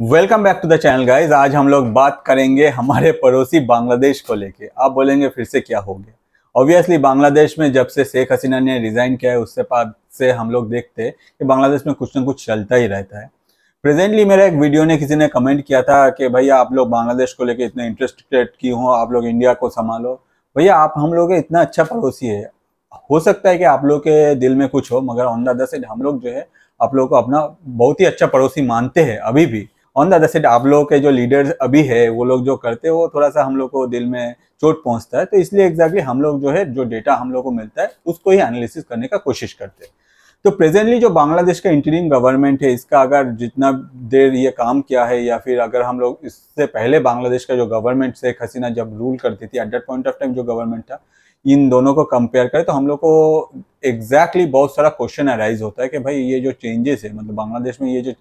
welcome back to the channel guys आज हम लोग बात करेंगे हमारे पड़ोसी बांग्लादेश को लेके आप बोलेंगे फिर से क्या हो गया ऑब्वियसली बांग्लादेश में जब से शेख हसीना ने रिज़ाइन किया है उससे बाद से हम लोग देखते हैं कि बांग्लादेश में कुछ ना कुछ चलता ही रहता है प्रेजेंटली मेरा एक वीडियो ने किसी ने कमेंट किया था कि भैया आप लोग बांग्लादेश को लेकर इतने इंटरेस्टेड क्यों हो आप लोग इंडिया को संभालो भैया आप हम लोग इतना अच्छा पड़ोसी है हो सकता है कि आप लोग के दिल में कुछ हो मगर ऑन द अदर साइड हम लोग जो है आप लोग को अपना बहुत ही अच्छा पड़ोसी मानते हैं अभी भी ऑन द अदर साइड आप लोगों के जो लीडर्स अभी है वो लोग जो करते हैं वो थोड़ा सा हम लोग को दिल में चोट पहुंचता है तो इसलिए एग्जैक्टली exactly हम लोग जो है जो डेटा हम लोग को मिलता है उसको ही एनालिसिस करने का कोशिश करते हैं तो प्रेजेंटली जो बांग्लादेश का इंटरिम गवर्नमेंट है इसका अगर जितना देर ये काम किया है या फिर अगर हम लोग इससे पहले बांग्लादेश का जो गवर्नमेंट शेख हसीना जब रूल करती थी at that point of time जो गवर्नमेंट था इन दोनों को कंपेयर करें तो हम लोग को एग्जैक्टली exactly बहुत सारा क्वेश्चन अराइज होता है कि भाई ये जो चेंजेस है मतलब बांग्लादेश में ये जो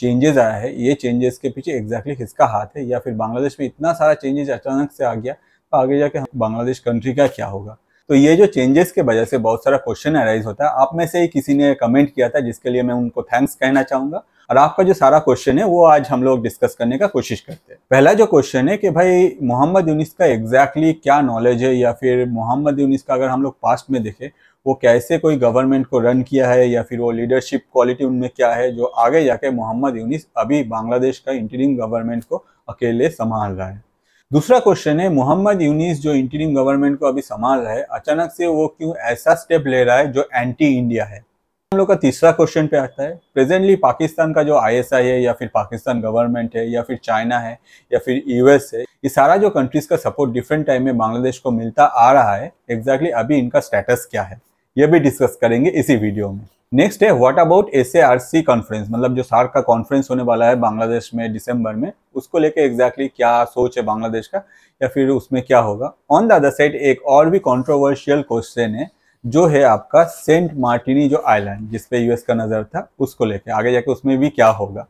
चेंजेस आया है ये चेंजेस के पीछे एग्जैक्टली exactly किसका हाथ है या फिर बांग्लादेश में इतना सारा चेंजेस अचानक से आ गया तो आगे जाके बांग्लादेश कंट्री का क्या होगा तो ये जो चेंजेस के वजह से बहुत सारा क्वेश्चन अराइज होता है आप में से ही किसी ने कमेंट किया था जिसके लिए मैं उनको थैंक्स कहना चाहूंगा और आपका जो सारा क्वेश्चन है वो आज हम लोग डिस्कस करने का कोशिश करते हैं पहला जो क्वेश्चन है कि भाई मोहम्मद यूनिस का एग्जैक्टली exactly क्या नॉलेज है या फिर मोहम्मद यूनिस का अगर हम लोग पास्ट में देखें वो कैसे कोई गवर्नमेंट को रन किया है या फिर वो लीडरशिप क्वालिटी उनमें क्या है जो आगे जाके मोहम्मद यूनिस अभी बांग्लादेश का इंटरिम गवर्नमेंट को अकेले संभाल रहा है दूसरा क्वेश्चन है मोहम्मद यूनिस जो इंटरिम गवर्नमेंट को अभी संभाल रहा है अचानक से वो क्यों ऐसा स्टेप ले रहा है जो एंटी इंडिया है हम लोग का तीसरा क्वेश्चन पे आता है प्रेजेंटली पाकिस्तान का जो आईएसआई है या फिर पाकिस्तान गवर्नमेंट है या फिर चाइना है या फिर यूएस है ये सारा जो कंट्रीज का सपोर्ट डिफरेंट टाइम में बांग्लादेश को मिलता आ रहा है एग्जैक्टली exactly अभी इनका स्टेटस क्या है ये भी डिस्कस करेंगे इसी वीडियो में नेक्स्ट है व्हाट अबाउट एस कॉन्फ्रेंस मतलब जो सार्क का कॉन्फ्रेंस होने वाला है बांग्लादेश में दिसंबर में उसको लेके एग्जैक्टली exactly क्या सोच है बांग्लादेश का या फिर उसमें क्या होगा ऑन द अदर साइड एक और भी कॉन्ट्रोवर्शियल क्वेश्चन है जो है आपका सेंट मार्टिनी जो आइलैंड जिसपे यूएस का नज़र था उसको लेके आगे जाके उसमें भी क्या होगा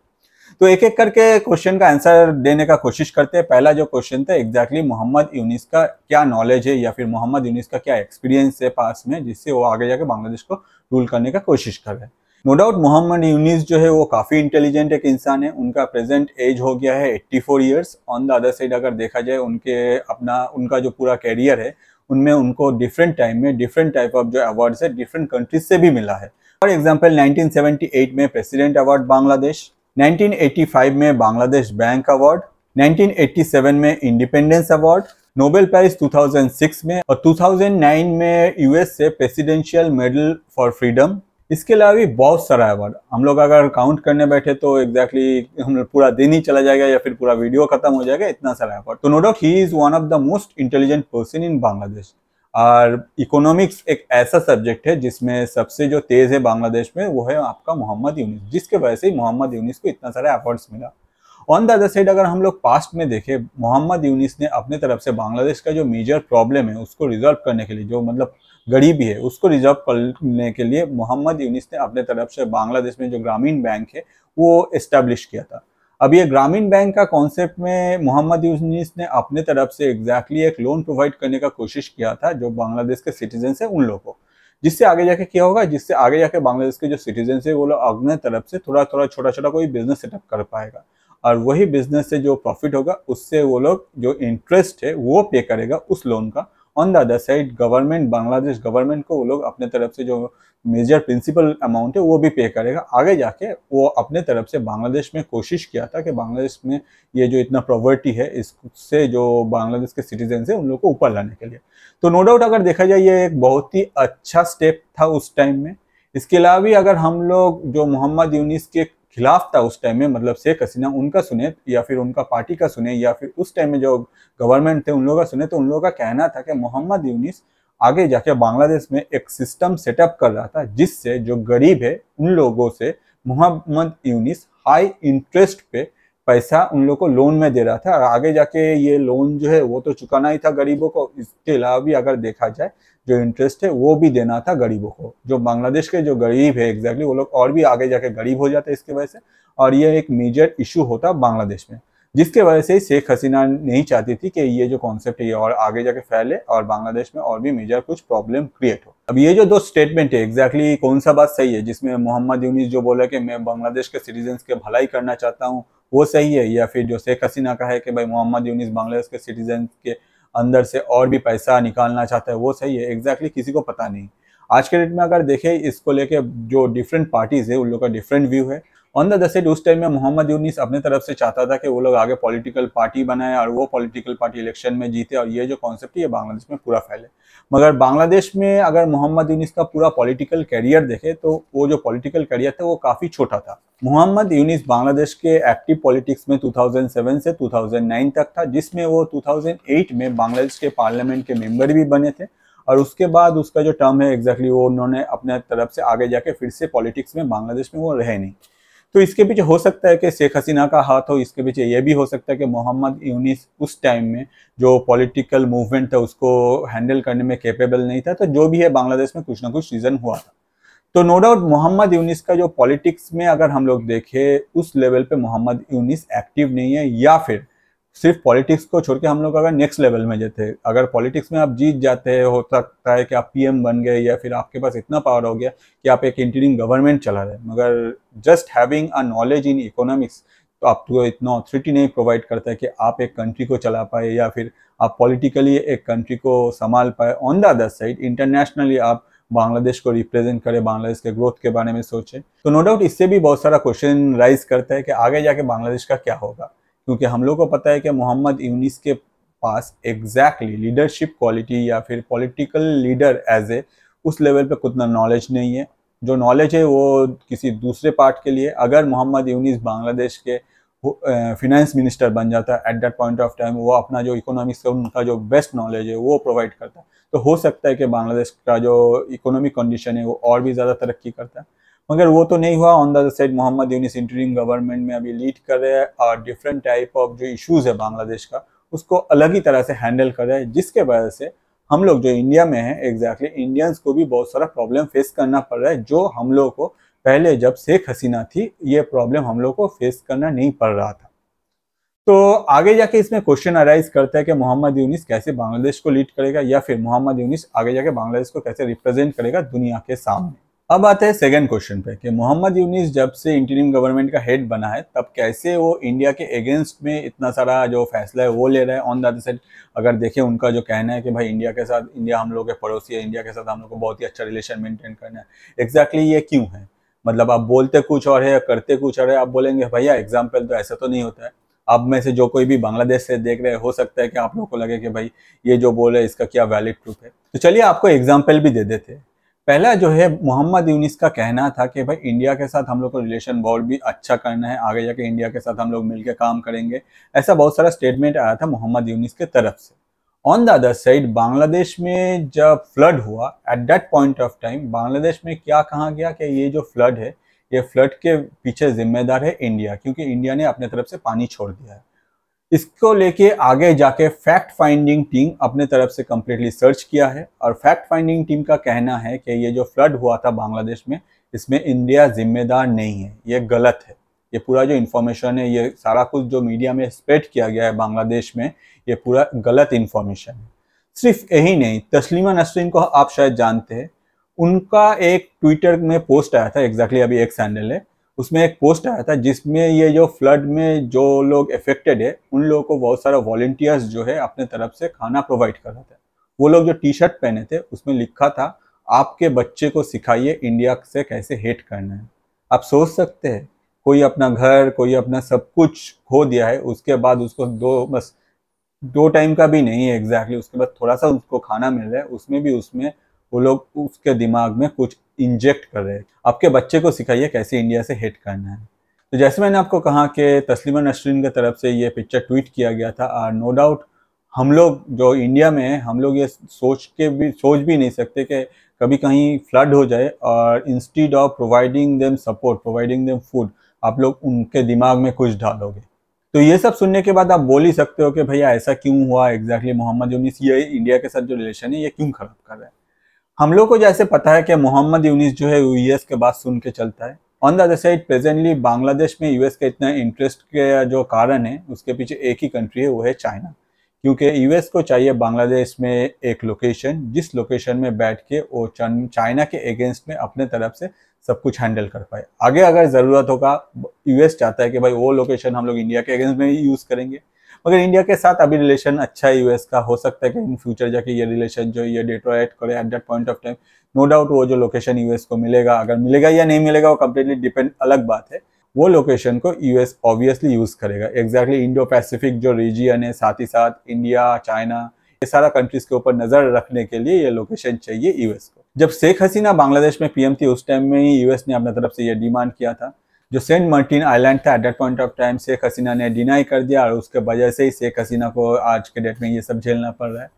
तो एक एक करके क्वेश्चन का आंसर देने का कोशिश करते हैं पहला जो क्वेश्चन था एग्जैक्टली मोहम्मद यूनिस का क्या नॉलेज है या फिर मोहम्मद यूनिस का क्या एक्सपीरियंस है पास में जिससे वो आगे जाके बांग्लादेश को रूल करने का कोशिश कर रहे हैं नो डाउट मोहम्मद यूनिस जो है वो काफ़ी इंटेलिजेंट एक इंसान है उनका प्रेजेंट एज हो गया है 84 four years on the other side अगर देखा जाए उनके अपना उनका जो पूरा कैरियर है उनमें उनको डिफरेंट टाइम में डिफरेंट टाइप ऑफ जो अवार्ड्स है डिफरेंट कंट्रीज से भी मिला है फॉर एग्जाम्पल 1978 में प्रेसिडेंट अवार्ड बांग्लादेश 1985 में बांग्लादेश बैंक अवार्ड 1987 में इंडिपेंडेंस अवार्ड नोबेल प्राइज 2006 में और 2009 में यूएस से प्रेसिडेंशियल मेडल फॉर फ्रीडम इसके अलावा भी बहुत सारा अवार्ड हम लोग अगर काउंट करने बैठे तो एग्जैक्टली exactly हम लोग पूरा दिन ही चला जाएगा या फिर पूरा वीडियो खत्म हो जाएगा इतना सारा अवार्ड तो नो डाउट ही is one of the most intelligent person in Bangladesh और इकोनॉमिक्स एक ऐसा सब्जेक्ट है जिसमें सबसे जो तेज़ है बांग्लादेश में वो है आपका मोहम्मद यूनिस जिसके वजह से मोहम्मद यूनिस को इतना सारा एफर्ट्स मिला ऑन द अदर साइड अगर हम लोग पास्ट में देखें मोहम्मद यूनिस ने अपने तरफ से बांग्लादेश का जो मेजर प्रॉब्लम है उसको रिजॉल्व करने के लिए जो मतलब गरीबी है उसको रिजॉल्व करने के लिए मोहम्मद यूनिस ने अपने तरफ से बांग्लादेश में जो ग्रामीण बैंक है वो इस्टेब्लिश किया था अब ये ग्रामीण बैंक का कॉन्सेप्ट में मोहम्मद यूनिस ने अपने तरफ से एग्जैक्टली exactly एक लोन प्रोवाइड करने का कोशिश किया था जो बांग्लादेश के सिटीजन है उन लोगों को जिससे आगे जाके क्या होगा जिससे आगे जाके बांग्लादेश के जो सिटीजन है वो लोग अपने तरफ से थोड़ा थोड़ा छोटा छोटा कोई बिजनेस सेटअप कर पाएगा और वही बिजनेस से जो प्रॉफिट होगा उससे वो लोग जो इंटरेस्ट है वो पे करेगा उस लोन का on the other side government Bangladesh government को वो लोग अपने तरफ से जो मेजर प्रिंसिपल अमाउंट है वो भी पे करेगा आगे जाके वो अपने तरफ से बांग्लादेश में कोशिश किया था कि बांग्लादेश में ये जो इतना प्रॉवर्टी है इससे जो बांग्लादेश के सिटीजन है उन लोग को ऊपर लाने के लिए तो नो डाउट अगर देखा जाए ये एक बहुत ही अच्छा स्टेप था उस टाइम में इसके अलावा भी अगर हम लोग जो मोहम्मद यूनिस के खिलाफ था उस टाइम में मतलब शेख हसीना उनका सुने या फिर उनका पार्टी का सुने या फिर उस टाइम में जो गवर्नमेंट थे उन लोगों का सुने तो उन लोगों का कहना था कि मोहम्मद यूनिस आगे जाके बांग्लादेश में एक सिस्टम सेटअप कर रहा था जिससे जो गरीब है उन लोगों से मोहम्मद यूनिस हाई इंटरेस्ट पे पैसा उन लोग को लोन में दे रहा था और आगे जाके ये लोन जो है वो तो चुकाना ही था गरीबों को इसके अलावा भी अगर देखा जाए जो इंटरेस्ट है वो भी देना था गरीबों को जो बांग्लादेश के जो गरीब है एग्जैक्टली वो लोग और भी आगे जाके गरीब हो जाते इसके वजह से और ये एक मेजर इशू होता बांग्लादेश में जिसके वजह से शेख हसीना नहीं चाहती थी कि ये जो कॉन्सेप्ट है ये और आगे जाके फैले और बांग्लादेश में और भी मेजर कुछ प्रॉब्लम क्रिएट हो अब ये जो दो स्टेटमेंट है एग्जैक्टली exactly कौन सा बात सही है जिसमें मोहम्मद यूनिस जो बोला कि मैं बांग्लादेश के सिटीजन के भलाई करना चाहता हूँ वो सही है या फिर जो शेख हसीना का है कि भाई मोहम्मद यूनिस बांग्लादेश के सिटीजन के अंदर से और भी पैसा निकालना चाहता है वो सही है एग्जैक्टली exactly किसी को पता नहीं आज के डेट में अगर देखें इसको लेके जो डिफरेंट पार्टीज़ है उन लोग का डिफरेंट व्यू है ऑन द दसेट उस टाइम में मोहम्मद यूनिस अपने तरफ से चाहता था कि वो लोग आगे पॉलिटिकल पार्टी बनाए और वो पॉलिटिकल पार्टी इलेक्शन में जीते और ये जो कॉन्सेप्ट ये बांग्लादेश में पूरा फैले मगर बांग्लादेश में अगर मोहम्मद यूनिस का पूरा पॉलिटिकल कैरियर देखे तो वो जो पॉलिटिकल करियर था वो काफ़ी छोटा था मोहम्मद यूनिस बांग्लादेश के एक्टिव पॉलिटिक्स में 2007 से 2009 तक था जिसमें वो 2008 में बांग्लादेश के पार्लियामेंट के मेंबर भी बने थे और उसके बाद उसका जो टर्म है एग्जैक्टली exactly वो उन्होंने अपने तरफ से आगे जाके फिर से पॉलिटिक्स में बांग्लादेश में वो रहे नहीं तो इसके पीछे हो सकता है कि शेख हसीना का हाथ हो इसके पीछे ये भी हो सकता है कि मोहम्मद यूनिस उस टाइम में जो पॉलिटिकल मूवमेंट था उसको हैंडल करने में कैपेबल नहीं था तो जो भी है बांग्लादेश में कुछ ना कुछ रीज़न हुआ था तो नो डाउट मोहम्मद यूनिस का जो पॉलिटिक्स में अगर हम लोग देखें उस लेवल पे मोहम्मद यूनिस एक्टिव नहीं है या फिर सिर्फ पॉलिटिक्स को छोड़ के हम लोग अगर नेक्स्ट लेवल में जाते अगर पॉलिटिक्स में आप जीत जाते हो सकता है कि आप पीएम बन गए या फिर आपके पास इतना पावर हो गया कि आप एक इंटीरियम गवर्नमेंट चला रहे मगर just having a knowledge in economics तो आपको इतना ऑथोरिटी नहीं प्रोवाइड करता है कि आप एक कंट्री को चला पाए या फिर आप पॉलिटिकली एक कंट्री को संभाल पाए on the other side internationally आप बांग्लादेश को रिप्रेजेंट करें बांग्लादेश के ग्रोथ के बारे में सोचें तो नो डाउट इससे भी बहुत सारा क्वेश्चन राइज करता है कि आगे जाके बांग्लादेश का क्या होगा क्योंकि हम लोग को पता है कि मोहम्मद यूनिस के पास एग्जैक्टली लीडरशिप क्वालिटी या फिर पॉलिटिकल लीडर एज ए उस लेवल पे कितना नॉलेज नहीं है जो नॉलेज है वो किसी दूसरे पार्ट के लिए अगर मोहम्मद यूनिस बांग्लादेश के फिनेंस मिनिस्टर बन जाता at that point of time वो अपना जो इकोनॉमिक्स का उनका जो बेस्ट नॉलेज है वो प्रोवाइड करता तो हो सकता है कि बांग्लादेश का जो इकोनॉमिक कंडीशन है वो और भी ज़्यादा तरक्की करता है मगर वो तो नहीं हुआ on the side Mohammad Yunus interim government में अभी लीड कर रहे हैं और डिफरेंट टाइप ऑफ जो इशूज़ है बांग्लादेश का उसको अलग ही तरह से हैंडल कर रहे हैं जिसके वजह से हम लोग जो इंडिया में है एग्जैक्टली exactly, इंडियंस को भी बहुत सारा प्रॉब्लम फेस करना पड़ रहा है जो हम लोग को पहले जब शेख हसीना थी ये प्रॉब्लम हम लोग को फेस करना नहीं पड़ रहा था तो आगे जाके इसमें क्वेश्चन अराइज करता है कि मोहम्मद यूनिस कैसे बांग्लादेश को लीड करेगा या फिर मोहम्मद यूनिस आगे जाके बांग्लादेश को कैसे रिप्रेजेंट करेगा दुनिया के सामने अब आते हैं सेकेंड क्वेश्चन पे कि मोहम्मद यूनिस जब से इंटरिम गवर्नमेंट का हेड बना है तब कैसे वो इंडिया के अगेंस्ट में इतना सारा जो फैसला है वो ले रहे हैं ऑन द अदर साइड अगर देखें उनका जो कहना है कि भाई इंडिया के साथ इंडिया हम लोग के पड़ोसी है इंडिया के साथ हम लोग को बहुत ही अच्छा रिलेशन मेंटेन करना है एग्जैक्टली exactly ये क्यों है मतलब आप बोलते कुछ और है या करते कुछ और है आप बोलेंगे भैया एग्जाम्पल तो ऐसा तो नहीं होता है आप में से जो कोई भी बांग्लादेश से देख रहे हो सकता है कि आप लोगों को लगे कि भाई ये जो बोल रहे इसका क्या वैलिड प्रूफ है तो चलिए आपको एग्जाम्पल भी दे देते पहला जो है मोहम्मद यूनिस का कहना था कि भाई इंडिया के साथ हम लोग को रिलेशन बहुत भी अच्छा करना है आगे जाके इंडिया के साथ हम लोग मिलकर काम करेंगे ऐसा बहुत सारा स्टेटमेंट आया था मोहम्मद यूनिस के तरफ से on the other side Bangladesh में जब फ्लड हुआ at that point of time Bangladesh में क्या कहा गया कि ये जो फ्लड है ये फ्लड के पीछे जिम्मेदार है इंडिया क्योंकि इंडिया ने अपने तरफ से पानी छोड़ दिया है इसको लेके आगे जाके फैक्ट फाइंडिंग टीम अपने तरफ से कम्प्लीटली सर्च किया है और फैक्ट फाइंडिंग टीम का कहना है कि ये जो फ्लड हुआ था बांग्लादेश में इसमें इंडिया जिम्मेदार नहीं है ये गलत है ये पूरा जो इन्फॉर्मेशन है ये सारा कुछ जो मीडिया में स्प्रेड किया गया है बांग्लादेश में ये पूरा गलत इन्फॉर्मेशन है सिर्फ यही नहीं तस्लीमा नसरीन को आप शायद जानते हैं उनका एक ट्विटर में पोस्ट आया था एग्जैक्टली exactly अभी एक सैंडल है उसमें एक पोस्ट आया था जिसमें ये जो फ्लड में जो लोग अफेक्टेड है उन लोगों को बहुत सारा वॉल्टियर्स जो है अपने तरफ से खाना प्रोवाइड कर रहे थे वो लोग जो टी शर्ट पहने थे उसमें लिखा था आपके बच्चे को सिखाइए इंडिया से कैसे हेट करना है आप सोच सकते हैं कोई अपना घर कोई अपना सब कुछ खो दिया है उसके बाद उसको दो बस दो टाइम का भी नहीं है एग्जैक्टली exactly, उसके बाद थोड़ा सा उसको खाना मिल रहा है उसमें भी उसमें वो लोग उसके दिमाग में कुछ इंजेक्ट कर रहे हैं आपके बच्चे को सिखाइए कैसे इंडिया से हेट करना है तो जैसे मैंने आपको कहा कि तस्लीमा नशरीन की तरफ से ये पिक्चर ट्वीट किया गया था और नो डाउट हम लोग जो इंडिया में हैं हम लोग ये सोच के भी सोच भी नहीं सकते कि कभी कहीं फ्लड हो जाए और instead of providing them support providing them food आप लोग उनके दिमाग में कुछ डालोगे तो ये सब सुनने के बाद आप बोल ही सकते हो कि भैया ऐसा क्यों हुआ एग्जैक्टली मोहम्मद यूनिस ये इंडिया के साथ जो रिलेशन है ये क्यों ख़राब कर रहा है हम लोग को जैसे पता है कि मोहम्मद यूनिस जो है यूएस के बाद सुन के चलता है on the other side presently Bangladesh में यूएस का इतना इंटरेस्ट के जो कारण है उसके पीछे एक ही कंट्री है वो है चाइना क्योंकि यूएस को चाहिए बांग्लादेश में एक लोकेशन जिस लोकेशन में बैठ के वो चाइना के अगेंस्ट में अपने तरफ से सब कुछ हैंडल कर पाए आगे अगर ज़रूरत होगा यूएस चाहता है कि भाई वो लोकेशन हम लोग इंडिया के अगेंस्ट में ही यूज़ करेंगे मगर इंडिया के साथ अभी रिलेशन अच्छा है यूएस का हो सकता है कि इन फ्यूचर जाके ये रिलेशन जो ये डेटोरेट करे at that point of time no doubt वो जो लोकेशन यूएस को मिलेगा अगर मिलेगा या नहीं मिलेगा वो कम्प्लीटली डिपेंड अलग बात है वो लोकेशन को यूएस ऑब्वियसली यूज करेगा एग्जैक्टली इंडो पैसिफिक जो रीजियन है साथ ही साथ इंडिया चाइना ये सारा कंट्रीज के ऊपर नजर रखने के लिए ये लोकेशन चाहिए यूएस को जब शेख हसीना बांग्लादेश में पीएम थी उस टाइम में ही यूएस ने अपने तरफ से ये डिमांड किया था जो सेंट मार्टिन आइलैंड था at that point of time Sheikh Hasina ने डिनाई कर दिया और उसके वजह से ही शेख हसीना को आज के डेट में ये सब झेलना पड़ रहा है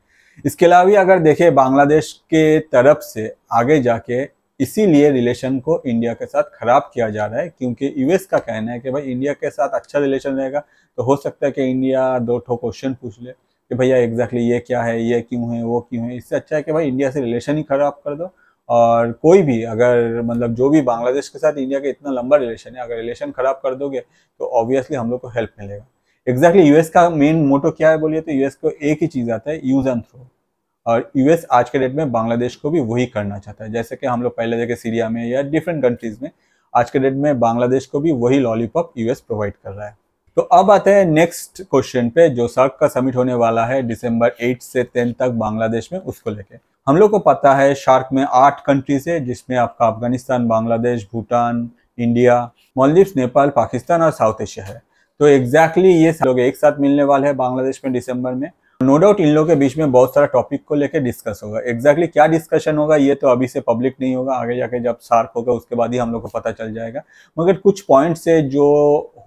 इसके अलावा भी अगर देखें बांग्लादेश के तरफ से आगे जाके इसीलिए रिलेशन को इंडिया के साथ ख़राब किया जा रहा है क्योंकि यूएस का कहना है कि भाई इंडिया के साथ अच्छा रिलेशन रहेगा तो हो सकता है कि इंडिया दो ठो क्वेश्चन पूछ ले कि भैया एग्जैक्टली ये क्या है ये क्यों है वो क्यों है इससे अच्छा है कि भाई इंडिया से रिलेशन ही ख़राब कर दो और कोई भी अगर मतलब जो भी बांग्लादेश के साथ इंडिया का इतना लंबा रिलेशन है अगर रिलेशन खराब कर दोगे तो ऑब्वियसली हम लोग को हेल्प मिलेगा एग्जैक्टली exactly यूएस का मेन मोटो क्या है बोलिए तो यूएस को एक ही चीज़ आता है यूज एंड थ्रो और यूएस आज के डेट में बांग्लादेश को भी वही करना चाहता है जैसे कि हम लोग पहले देखे सीरिया में या डिफरेंट कंट्रीज़ में आज के डेट में बांग्लादेश को भी वही लॉलीपॉप यूएस प्रोवाइड कर रहा है तो अब आते हैं नेक्स्ट क्वेश्चन पे जो सर्क का समिट होने वाला है दिसंबर एट से टेन तक बांग्लादेश में उसको लेके हम लोग को पता है शार्क में आठ कंट्रीज है जिसमें आपका अफगानिस्तान बांग्लादेश भूटान इंडिया मालदीव्स नेपाल पाकिस्तान और साउथ एशिया है तो एग्जैक्टली exactly ये लोग एक साथ मिलने वाले हैं बांग्लादेश में दिसंबर में नो डाउट इन लोगों के बीच में बहुत सारा टॉपिक को लेकर डिस्कस होगा एग्जैक्टली exactly क्या डिस्कशन होगा ये तो अभी से पब्लिक नहीं होगा आगे जाके जब सार्क होगा उसके बाद ही हम लोग को पता चल जाएगा मगर कुछ पॉइंट्स है जो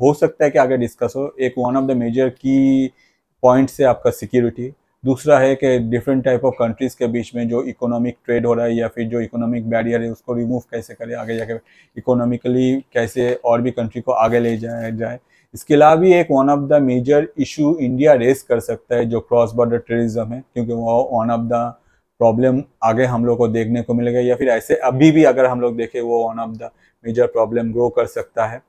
हो सकता है कि आगे डिस्कस हो एक one of the major key points है आपका सिक्योरिटी दूसरा है कि डिफरेंट टाइप ऑफ कंट्रीज़ के बीच में जो इकोनॉमिक ट्रेड हो रहा है या फिर जो इकोनॉमिक बैरियर है उसको रिमूव कैसे करें आगे जाके इकोनॉमिकली कैसे और भी कंट्री को आगे ले जाया जाए इसके अलावा भी एक one of the major issue India raise कर सकता है जो क्रॉस बॉर्डर टूरिज्म है क्योंकि वो वन ऑफ द प्रॉब्लम आगे हम लोग को देखने को मिलेगा या फिर ऐसे अभी भी अगर हम लोग देखें वो one of the major problem grow कर सकता है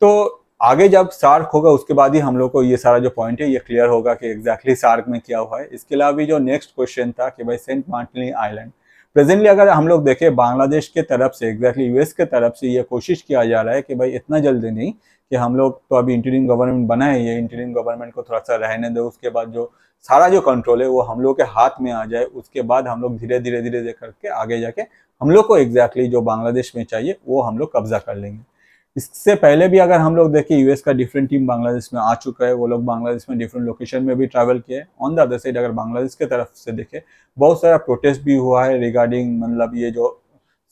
तो आगे जब सार्क होगा उसके बाद ही हम लोग को ये सारा जो पॉइंट है ये क्लियर होगा कि एग्जैक्टली exactly सार्क में क्या हुआ है इसके अलावा भी जो नेक्स्ट क्वेश्चन था कि भाई सेंट मार्टिनी आइलैंड प्रेजेंटली अगर हम लोग देखें बांग्लादेश के तरफ से एग्जैक्टली exactly यूएस के तरफ से ये कोशिश किया जा रहा है कि भाई इतना जल्दी नहीं कि हम लोग तो अभी इंटरिम गवर्नमेंट बना है ये इंटरिम गवर्नमेंट को थोड़ा सा रहने दो उसके बाद जो सारा जो कंट्रोल है वो हम लोग के हाथ में आ जाए उसके बाद हम लोग धीरे धीरे धीरे धीरे करके आगे जाके हम लोग को एग्जैक्टली exactly जो बांग्लादेश में चाहिए वो हम लोग कब्जा कर लेंगे इससे पहले भी अगर हम लोग देखें यूएस का डिफरेंट टीम बांग्लादेश में आ चुका है वो लोग बांग्लादेश में डिफरेंट लोकेशन में भी ट्रैवल किए ऑन द अदर साइड अगर बांग्लादेश के तरफ से देखें बहुत सारा प्रोटेस्ट भी हुआ है रिगार्डिंग मतलब ये जो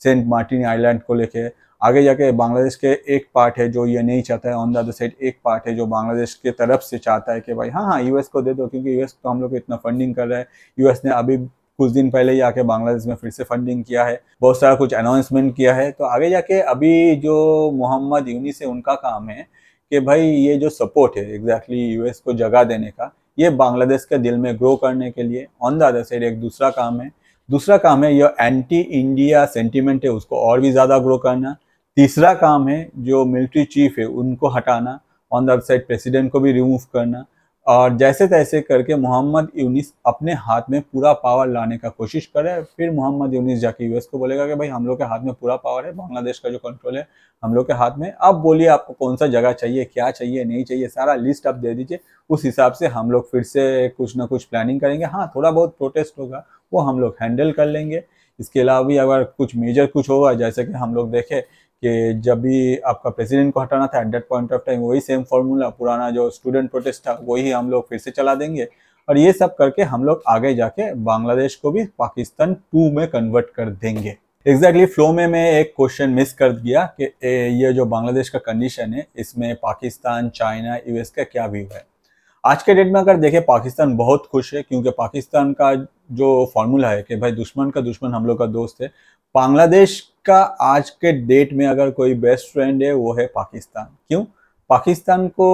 सेंट मार्टिन आइलैंड को लेके आगे जाके बांग्लादेश के एक पार्ट है जो ये नहीं चाहता है ऑन द अदर साइड एक पार्ट है जो बांग्लादेश के तरफ से चाहता है कि भाई हाँ हाँ यूएस को दे दो क्योंकि यूएस को हम लोग इतना फंडिंग कर रहा है यूएस ने अभी कुछ दिन पहले ही आके बांग्लादेश में फिर से फंडिंग किया है बहुत सारा कुछ अनाउंसमेंट किया है तो आगे जाके अभी जो मोहम्मद यूनिस है उनका काम है कि भाई ये जो सपोर्ट है एग्जैक्टली exactly यूएस को जगह देने का ये बांग्लादेश के दिल में ग्रो करने के लिए ऑन द अदर साइड एक दूसरा काम है दूसरा काम है यह एंटी इंडिया सेंटिमेंट है उसको और भी ज़्यादा ग्रो करना तीसरा काम है जो मिलिट्री चीफ है उनको हटाना on the other side president को भी रिमूव करना और जैसे तैसे करके मोहम्मद यूनिस अपने हाथ में पूरा पावर लाने का कोशिश करे फिर मोहम्मद यूनिस जाके यूएस को बोलेगा कि भाई हम लोग के हाथ में पूरा पावर है बांग्लादेश का जो कंट्रोल है हम लोग के हाथ में अब बोलिए आपको कौन सा जगह चाहिए क्या चाहिए नहीं चाहिए सारा लिस्ट आप दे दीजिए उस हिसाब से हम लोग फिर से कुछ ना कुछ प्लानिंग करेंगे हाँ थोड़ा बहुत प्रोटेस्ट होगा वो हम लोग हैंडल कर लेंगे इसके अलावा भी अगर कुछ मेजर कुछ होगा जैसे कि हम लोग देखें कि जब भी आपका प्रेसिडेंट को हटाना था at that point of time वही सेम फार्मूला पुराना जो स्टूडेंट प्रोटेस्ट था वही हम लोग फिर से चला देंगे और ये सब करके हम लोग आगे जाके बांग्लादेश को भी पाकिस्तान टू में कन्वर्ट कर देंगे एग्जैक्टली exactly, फ्लो में मैं एक क्वेश्चन मिस कर दिया कि ये जो बांग्लादेश का कंडीशन है इसमें पाकिस्तान चाइना यूएस का क्या व्यू है आज के डेट में अगर देखें पाकिस्तान बहुत खुश है क्योंकि पाकिस्तान का जो फॉर्मूला है कि भाई दुश्मन का दुश्मन हम लोग का दोस्त है बांग्लादेश का आज के डेट में अगर कोई बेस्ट फ्रेंड है वो है पाकिस्तान क्यों पाकिस्तान को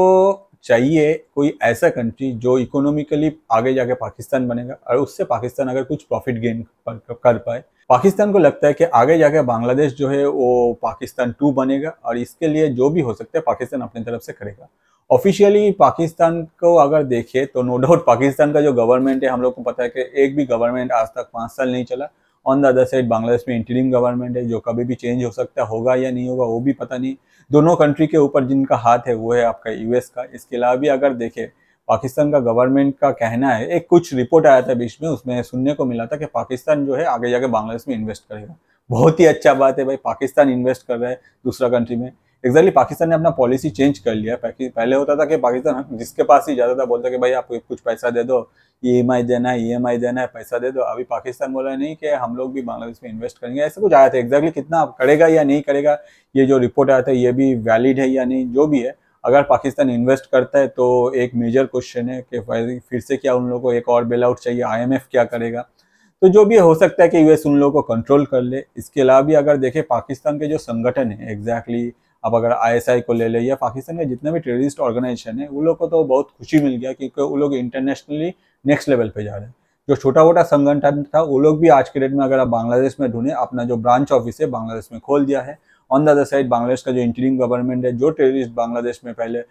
चाहिए कोई ऐसा कंट्री जो इकोनॉमिकली आगे जाके पाकिस्तान बनेगा और उससे पाकिस्तान अगर कुछ प्रॉफिट गेन कर पाए पाकिस्तान को लगता है कि आगे जाके बांग्लादेश जो है वो पाकिस्तान टू बनेगा और इसके लिए जो भी हो सकता है पाकिस्तान अपनी तरफ से करेगा ऑफिशियली पाकिस्तान को अगर देखें तो नो डाउट पाकिस्तान का जो गवर्नमेंट है हम लोग को पता है कि एक भी गवर्नमेंट आज तक पाँच साल नहीं चला on the other side Bangladesh में इंटरिम गवर्नमेंट है जो कभी भी चेंज हो सकता होगा या नहीं होगा वो भी पता नहीं दोनों कंट्री के ऊपर जिनका हाथ है वो है आपका यूएस का इसके अलावा भी अगर देखें पाकिस्तान का गवर्नमेंट का कहना है एक कुछ रिपोर्ट आया था बीच में उसमें सुनने को मिला था कि पाकिस्तान जो है आगे जाके बांग्लादेश में इन्वेस्ट करेगा बहुत ही अच्छा बात है भाई पाकिस्तान इन्वेस्ट कर रहा है दूसरा कंट्री में एग्जैक्टली पाकिस्तान ने अपना पॉलिसी चेंज कर लिया पहले होता था कि पाकिस्तान हाँ, जिसके पास ही ज़्यादा था बोलता कि भाई आपको कुछ पैसा दे दो ई एम आई देना है ई एम आई देना है पैसा दे दो अभी पाकिस्तान बोला नहीं कि हम लोग भी बांग्लादेश में इन्वेस्ट करेंगे ऐसा कुछ आया था एग्जैक्टली कितना करेगा या नहीं करेगा ये जो रिपोर्ट आया था ये भी वैलिड है या नहीं जो भी है अगर पाकिस्तान इन्वेस्ट करता है तो एक मेजर क्वेश्चन है कि फिर से क्या उन लोगों को एक और बेल आउट चाहिए आईएमएफ क्या करेगा तो जो भी हो सकता है कि यूएस उन लोगों को कंट्रोल कर ले इसके अलावा भी अगर देखें पाकिस्तान के जो संगठन है एग्जैक्टली exactly आप अगर आईएसआई को ले लें या पाकिस्तान के जितने भी टेररिस्ट ऑर्गेनाइजेशन है उन लोग को तो बहुत खुशी मिल गया क्योंकि वो लोग इंटरनेशनली नेक्स्ट लेवल पे जा रहे हैं जो छोटा मोटा संगठन था वो लोग भी आज के डेट में अगर आप बांग्लादेश में ढूंढें अपना जो ब्रांच ऑफिस है बांग्लादेश में खोल दिया है on the other side Bangladesh का जो इंटीरियम गवर्नमेंट है जो टेररिस्ट बांग्लादेश में पहले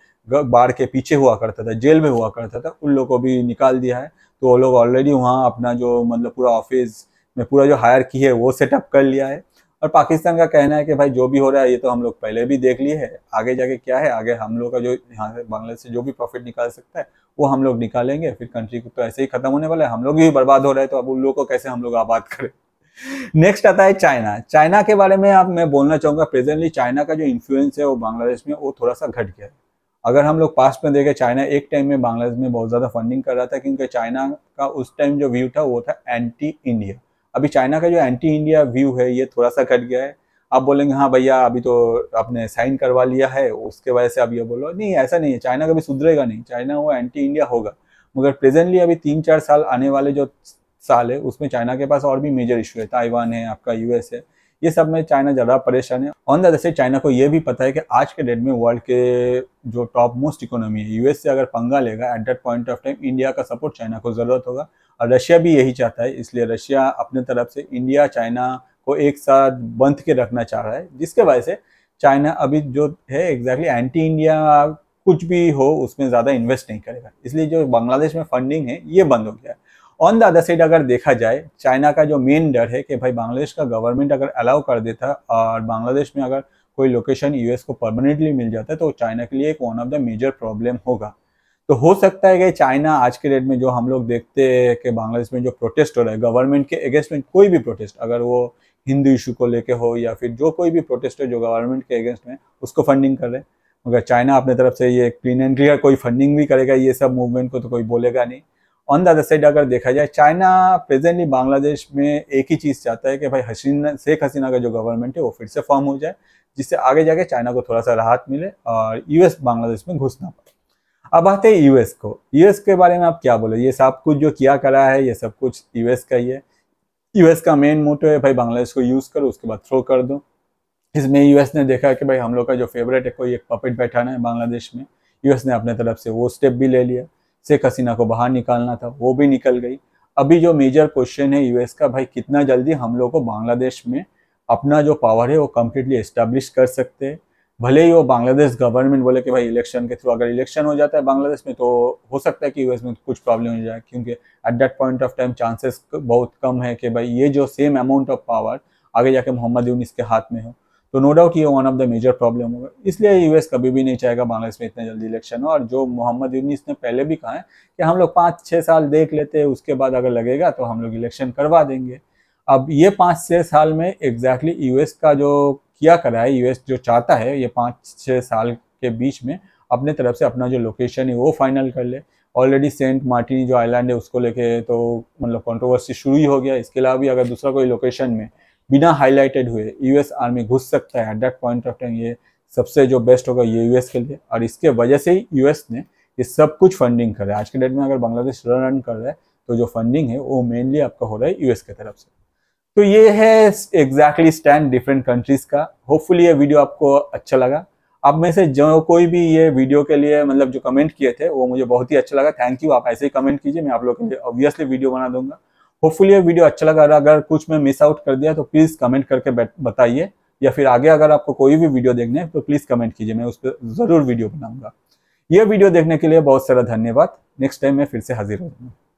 बाढ़ के पीछे हुआ करता था जेल में हुआ करता था उन लोगों को भी निकाल दिया है तो वो लोग ऑलरेडी वहाँ अपना जो मतलब पूरा ऑफिस में पूरा जो हायर की है वो सेटअप कर लिया है और पाकिस्तान का कहना है कि भाई जो भी हो रहा है ये तो हम लोग पहले भी देख लिए है आगे जाके क्या है आगे हम लोग का जो यहाँ से बांग्लादेश से जो भी प्रॉफिट निकाल सकता है वो हम लोग निकालेंगे फिर कंट्री को तो ऐसे ही खत्म होने वाला है हम लोग भी बर्बाद हो रहे हैं तो अब उन लोगों को कैसे हम लोग आबाद करें नेक्स्ट आता है चाइना चाइना के बारे में आप मैं बोलना चाहूँगा प्रेजेंटली चाइना का जो इन्फ्लुएंस है वो बांग्लादेश में वो थोड़ा सा घट गया है अगर हम लोग पास्ट में देखें चाइना एक टाइम में बांग्लादेश में बहुत ज़्यादा फंडिंग कर रहा था क्योंकि चाइना का उस टाइम जो व्यू था वो था एंटी इंडिया अभी चाइना का जो एंटी इंडिया व्यू है ये थोड़ा सा घट गया है आप बोलेंगे हाँ भैया अभी तो आपने साइन करवा लिया है उसके वजह से आप ये बोलो नहीं ऐसा नहीं है चाइना कभी सुधरेगा नहीं चाइना वो एंटी इंडिया होगा मगर प्रेजेंटली अभी तीन चार साल आने वाले जो साल है उसमें चाइना के पास और भी मेजर इशू है ताइवान है आपका यूएस है ये सब में चाइना ज़्यादा परेशान है ऑन द अदर से चाइना को ये भी पता है कि आज के डेट में वर्ल्ड के जो टॉप मोस्ट इकोनॉमी है यूएस से अगर पंगा लेगा at that point of time India का सपोर्ट चाइना को ज़रूरत होगा और रशिया भी यही चाहता है इसलिए रशिया अपने तरफ से इंडिया चाइना को एक साथ बंध के रखना चाह रहा है जिसके वजह से चाइना अभी जो है एग्जैक्टली एंटी इंडिया कुछ भी हो उसमें ज़्यादा इन्वेस्ट नहीं करेगा इसलिए जो बांग्लादेश में फंडिंग है ये बंद हो गया है ऑन द अदर साइड अगर देखा जाए चाइना का जो मेन डर है कि भाई बांग्लादेश का गवर्नमेंट अगर अलाउ कर देता और बांग्लादेश में अगर कोई लोकेशन यूएस को परमानेंटली मिल जाता है तो चाइना के लिए एक one of the major problem होगा तो हो सकता है कि चाइना आज के डेट में जो हम लोग देखते हैं कि बांग्लादेश में जो प्रोटेस्ट हो रहा है गवर्नमेंट के अगेंस्ट में कोई भी प्रोटेस्ट अगर वो हिंदू इशू को लेके हो या फिर जो कोई भी प्रोटेस्ट है जो गवर्नमेंट के अगेंस्ट में उसको फंडिंग कर रहे हैं मगर चाइना अपने तरफ से ये क्लीन एंड क्लियर कोई फंडिंग भी करेगा ये सब मूवमेंट को तो कोई बोलेगा नहीं ऑन द अदर साइड अगर देखा जाए चाइना प्रेजेंटली बांग्लादेश में एक ही चीज़ चाहता है कि भाई हसीना शेख हसीना का जो गवर्नमेंट है वो फिर से फॉर्म हो जाए जिससे आगे जाके चाइना को थोड़ा सा राहत मिले और यूएस बांग्लादेश में घुस ना पाए अब आते हैं यूएस को यूएस के बारे में आप क्या बोले ये सब कुछ जो किया करा है ये सब कुछ यूएस का ही है यूएस का मेन मोटिव है भाई बांग्लादेश को यूज़ करो उसके बाद थ्रो कर दो इसमें यूएस ने देखा कि भाई हम लोग का जो फेवरेट है कोई एक पपेट बैठाना है बांग्लादेश में यूएस ने अपने तरफ से वो स्टेप भी ले लिया शेख हसीना को बाहर निकालना था वो भी निकल गई अभी जो मेजर क्वेश्चन है यूएस का भाई कितना जल्दी हम लोग को बांग्लादेश में अपना जो पावर है वो कम्प्लीटली इस्टेब्लिश कर सकते हैं भले ही वो बांग्लादेश गवर्नमेंट बोले कि भाई इलेक्शन के थ्रू अगर इलेक्शन हो जाता है बांग्लादेश में तो हो सकता है कि यूएस में कुछ प्रॉब्लम हो जाए क्योंकि at that point of time chances बहुत कम है कि भाई ये जो सेम अमाउंट ऑफ पावर आगे जाके मोहम्मद यूनिस के हाथ में हो तो नो डाउट ये one of the major problem होगा इसलिए यूएस कभी भी नहीं चाहेगा बांग्लादेश में इतना जल्दी इलेक्शन हो और जो मोहम्मद यूनिस ने पहले भी कहा है कि हम लोग पाँच छः साल देख लेते हैं उसके बाद अगर लगेगा तो हम लोग इलेक्शन करवा देंगे अब ये पाँच छः साल में एग्जैक्टली exactly यूएस का जो किया करा है यूएस जो चाहता है ये पाँच छः साल के बीच में अपने तरफ से अपना जो लोकेशन है वो फाइनल कर ले ऑलरेडी सेंट मार्टिन जो आइलैंड है उसको लेके तो मतलब कंट्रोवर्सी शुरू ही हो गया इसके अलावा भी अगर दूसरा कोई लोकेशन में बिना हाईलाइटेड हुए यूएस आर्मी घुस सकता है at that point of time ये सबसे जो बेस्ट होगा ये यूएस के लिए और इसके वजह से ही यूएस ने ये सब कुछ फंडिंग कर रहा है आज के डेट में अगर बांग्लादेश रन कर रहा है तो जो फंडिंग है वो मेनली आपका हो रहा है यूएस की तरफ से तो ये है एग्जैक्टली स्टैंड डिफरेंट कंट्रीज का होपफुली ये वीडियो आपको अच्छा लगा आप में से जो कोई भी ये वीडियो के लिए मतलब जो कमेंट किए थे वो मुझे बहुत ही अच्छा लगा थैंक यू आप ऐसे ही कमेंट कीजिए मैं आप लोग के लिए ऑब्वियसली वीडियो बना दूंगा होपफुली ये वीडियो अच्छा लगा अगर कुछ मैं मिस आउट कर दिया तो प्लीज़ कमेंट करके बताइए या फिर आगे अगर आपको कोई भी वीडियो देखने है तो प्लीज़ कमेंट कीजिए मैं उस पर ज़रूर वीडियो बनाऊंगा यह वीडियो देखने के लिए बहुत सारा धन्यवाद नेक्स्ट टाइम मैं फिर से हाजिर होगा